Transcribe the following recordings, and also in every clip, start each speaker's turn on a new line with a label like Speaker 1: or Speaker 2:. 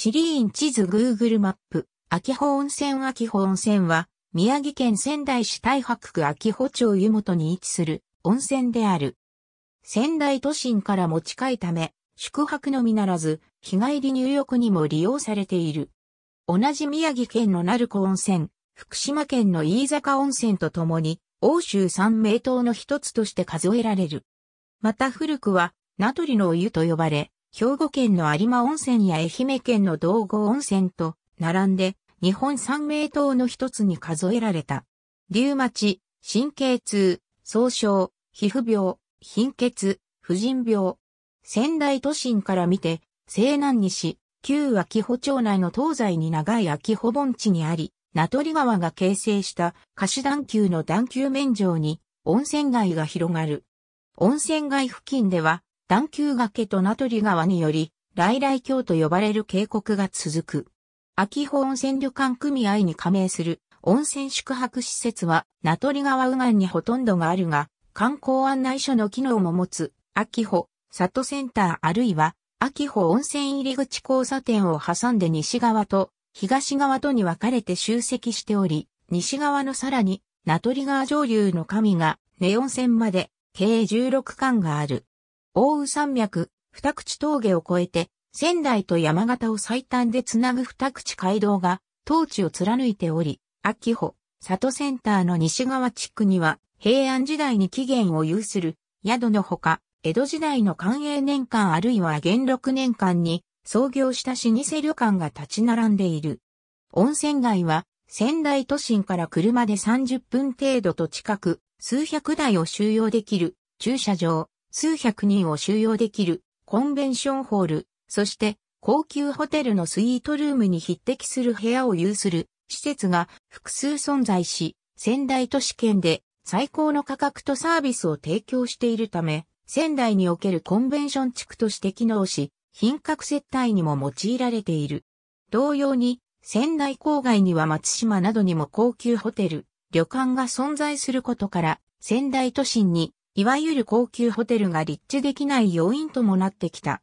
Speaker 1: 地理院地図 Google マップ、秋穂温泉秋穂温泉は、宮城県仙台市太白区秋穂町湯本に位置する温泉である。仙台都心からも近いため、宿泊のみならず、日帰り入浴にも利用されている。同じ宮城県の鳴子温泉、福島県の飯坂温泉とともに、欧州三名湯の一つとして数えられる。また古くは、名取のお湯と呼ばれ、兵庫県の有馬温泉や愛媛県の道後温泉と並んで日本三名湯の一つに数えられた。リウマチ、神経痛、創傷、皮膚病、貧血、婦人病。仙台都心から見て、西南西、旧秋保町内の東西に長い秋保盆地にあり、名取川が形成した貸し段丘の段丘面上に温泉街が広がる。温泉街付近では段丘崖と名取川により、来来峡と呼ばれる渓谷が続く。秋保温泉旅館組合に加盟する温泉宿泊施設は、名取川右岸にほとんどがあるが、観光案内所の機能も持つ、秋保、里センターあるいは、秋保温泉入り口交差点を挟んで西側と東側とに分かれて集積しており、西側のさらに、名取川上流の神が、根温泉まで、計16巻がある。奥雨山脈、二口峠を越えて、仙台と山形を最短でつなぐ二口街道が、当地を貫いており、秋穂、里センターの西側地区には、平安時代に起源を有する、宿のほか、江戸時代の寛永年間あるいは元禄年間に、創業した老舗旅館が立ち並んでいる。温泉街は、仙台都心から車で30分程度と近く、数百台を収容できる、駐車場、数百人を収容できるコンベンションホール、そして高級ホテルのスイートルームに匹敵する部屋を有する施設が複数存在し、仙台都市圏で最高の価格とサービスを提供しているため、仙台におけるコンベンション地区として機能し、品格接待にも用いられている。同様に、仙台郊外には松島などにも高級ホテル、旅館が存在することから、仙台都心にいわゆる高級ホテルが立地できない要因ともなってきた。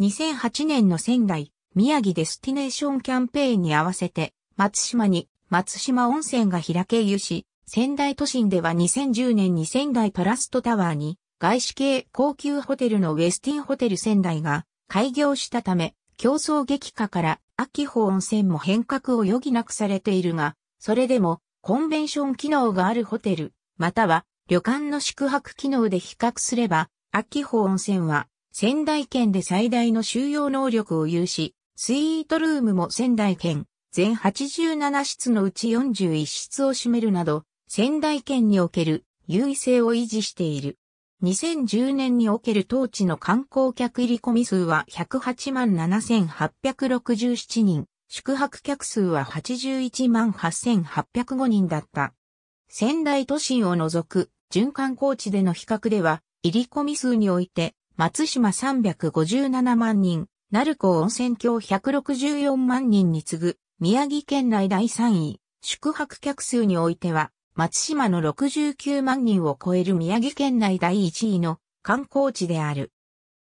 Speaker 1: 2008年の仙台、宮城デスティネーションキャンペーンに合わせて、松島に松島温泉が開け湯し、仙台都心では2010年に仙台トラストタワーに外資系高級ホテルのウェスティンホテル仙台が開業したため、競争激化から秋保温泉も変革を余儀なくされているが、それでもコンベンション機能があるホテル、または旅館の宿泊機能で比較すれば、秋保温泉は仙台県で最大の収容能力を有し、スイートルームも仙台県全87室のうち41室を占めるなど、仙台県における優位性を維持している。2010年における当地の観光客入り込み数は108万7867人、宿泊客数は81万8805人だった。仙台都心を除く循観光地での比較では、入り込み数において、松島357万人、鳴子温泉郷164万人に次ぐ、宮城県内第3位、宿泊客数においては、松島の69万人を超える宮城県内第1位の観光地である。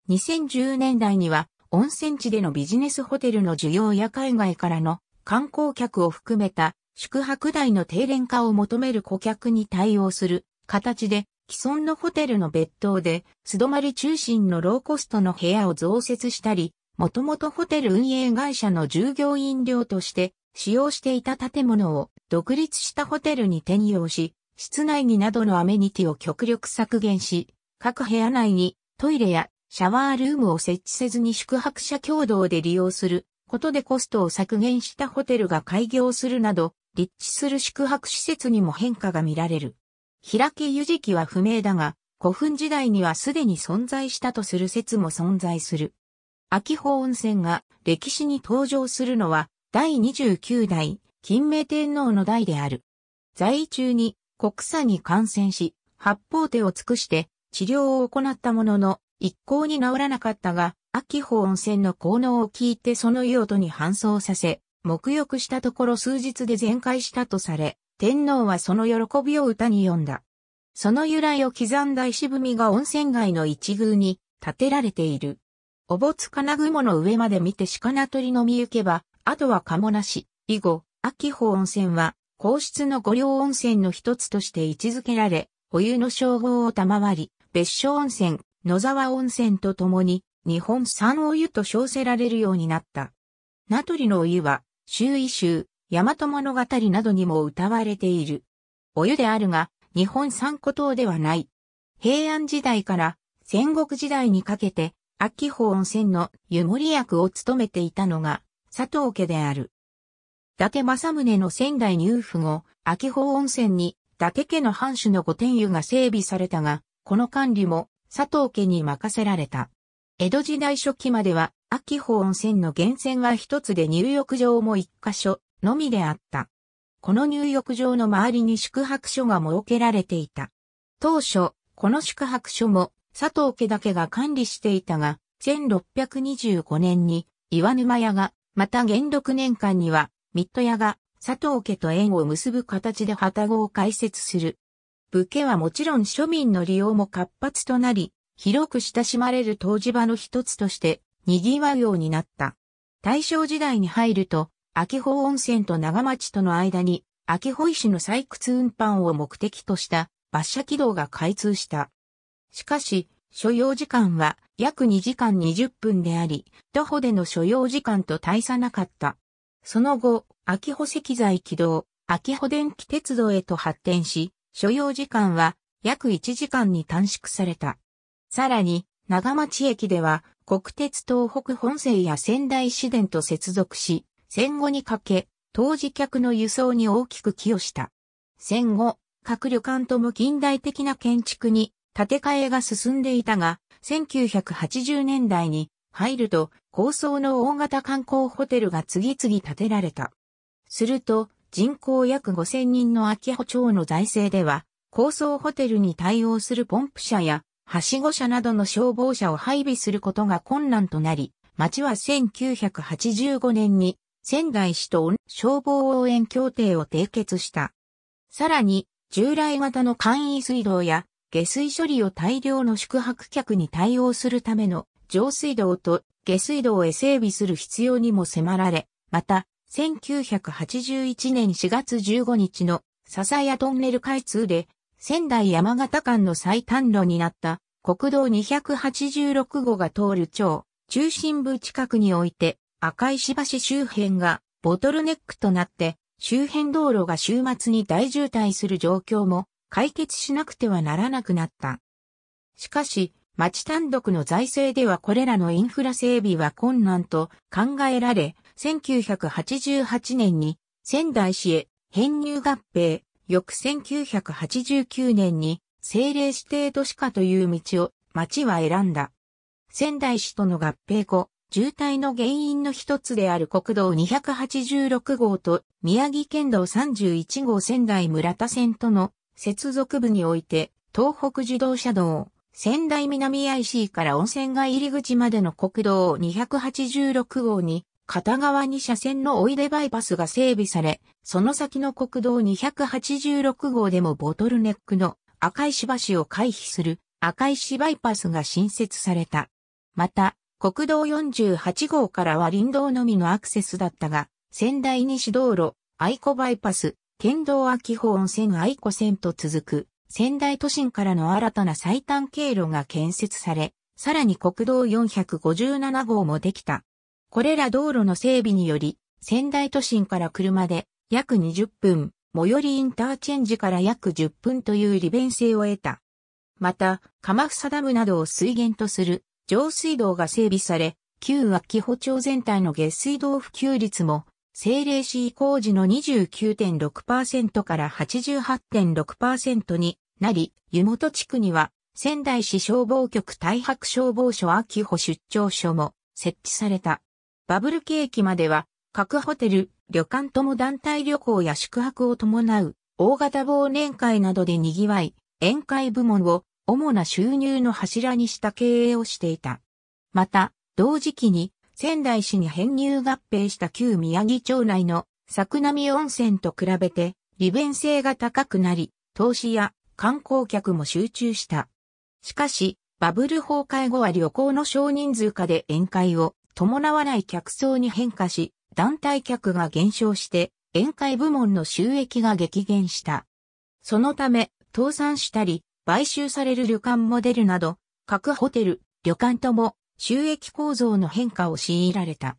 Speaker 1: 2010年代には、温泉地でのビジネスホテルの需要や海外からの観光客を含めた宿泊代の低廉化を求める顧客に対応する形で、既存のホテルの別棟で、素泊まり中心のローコストの部屋を増設したり、もともとホテル運営会社の従業員寮として使用していた建物を独立したホテルに転用し、室内着などのアメニティを極力削減し、各部屋内にトイレやシャワールームを設置せずに宿泊者共同で利用することでコストを削減したホテルが開業するなど、立地する宿泊施設にも変化が見られる。開き湯期は不明だが、古墳時代にはすでに存在したとする説も存在する。秋保温泉が歴史に登場するのは第29代、金明天皇の代である。在位中に国産に感染し、八方手を尽くして治療を行ったものの、一向に治らなかったが、秋保温泉の効能を聞いてその用途に搬送させ、沐浴したところ数日で全開したとされ、天皇はその喜びを歌に詠んだ。その由来を刻んだ石踏みが温泉街の一宮に建てられている。おぼつ金雲の上まで見て鹿名鳥の見行けば、あとは鴨なし、以後、秋保温泉は、皇室の御陵温泉の一つとして位置づけられ、お湯の称号を賜り、別所温泉、野沢温泉とともに、日本三お湯と称せられるようになった。名取のお湯は、周囲集、大和物語などにも歌われている。お湯であるが、日本三古島ではない。平安時代から戦国時代にかけて、秋保温泉の湯守役を務めていたのが、佐藤家である。伊達政宗の仙台入府後、秋保温泉に伊達家の藩主の御殿湯が整備されたが、この管理も佐藤家に任せられた。江戸時代初期までは、秋保温泉の源泉は一つで入浴場も一箇所のみであった。この入浴場の周りに宿泊所が設けられていた。当初、この宿泊所も佐藤家だけが管理していたが、1625年に岩沼屋が、また元禄年間には、ミッ屋が佐藤家と縁を結ぶ形で旗子を開設する。武家はもちろん庶民の利用も活発となり、広く親しまれる湯治場の一つとして賑わうようになった。大正時代に入ると、秋保温泉と長町との間に、秋保石の採掘運搬を目的とした馬車軌道が開通した。しかし、所要時間は約2時間20分であり、徒歩での所要時間と大差なかった。その後、秋保石材軌道、秋保電気鉄道へと発展し、所要時間は約1時間に短縮された。さらに、長町駅では、国鉄東北本線や仙台市電と接続し、戦後にかけ、当時客の輸送に大きく寄与した。戦後、各旅館とも近代的な建築に建て替えが進んでいたが、1980年代に入ると高層の大型観光ホテルが次々建てられた。すると、人口約5000人の秋葉町の財政では、高層ホテルに対応するポンプ車やはしご車などの消防車を配備することが困難となり、町は1985年に仙台市と消防応援協定を締結した。さらに、従来型の簡易水道や下水処理を大量の宿泊客に対応するための上水道と下水道へ整備する必要にも迫られ、また、1981年4月15日の笹谷トンネル開通で仙台山形間の最短路になった国道286号が通る町、中心部近くにおいて赤石橋周辺がボトルネックとなって周辺道路が週末に大渋滞する状況も解決しなくてはならなくなった。しかし、町単独の財政ではこれらのインフラ整備は困難と考えられ、1988年に仙台市へ編入合併、翌1989年に政令指定都市化という道を町は選んだ。仙台市との合併後、渋滞の原因の一つである国道286号と宮城県道31号仙台村田線との接続部において東北自動車道、仙台南 IC から温泉街入り口までの国道286号に片側に車線のおいでバイパスが整備され、その先の国道286号でもボトルネックの赤石橋を回避する赤石バイパスが新設された。また、国道48号からは林道のみのアクセスだったが、仙台西道路、愛子バイパス、県道秋保温泉愛子線と続く、仙台都心からの新たな最短経路が建設され、さらに国道457号もできた。これら道路の整備により、仙台都心から車で約20分、最寄りインターチェンジから約10分という利便性を得た。また、鎌房ダムなどを水源とする上水道が整備され、旧秋保町全体の下水道普及率も、政令市工事の29.6%から88.6%になり、湯本地区には仙台市消防局大白消防署秋保出張所も設置された。バブル景気までは、各ホテル、旅館とも団体旅行や宿泊を伴う、大型忘年会などで賑わい、宴会部門を主な収入の柱にした経営をしていた。また、同時期に仙台市に編入合併した旧宮城町内の桜見温泉と比べて利便性が高くなり、投資や観光客も集中した。しかし、バブル崩壊後は旅行の少人数化で宴会を伴わない客層に変化し、団体客が減少して、宴会部門の収益が激減した。そのため、倒産したり、買収される旅館モデルなど、各ホテル、旅館とも収益構造の変化を強いられた。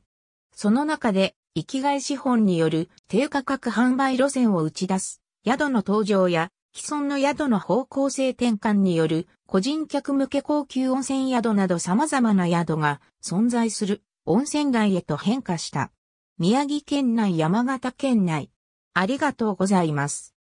Speaker 1: その中で、生きがい資本による低価格販売路線を打ち出す、宿の登場や、既存の宿の方向性転換による個人客向け高級温泉宿など様々な宿が存在する。温泉街へと変化した。宮城県内山形県内。ありがとうございます。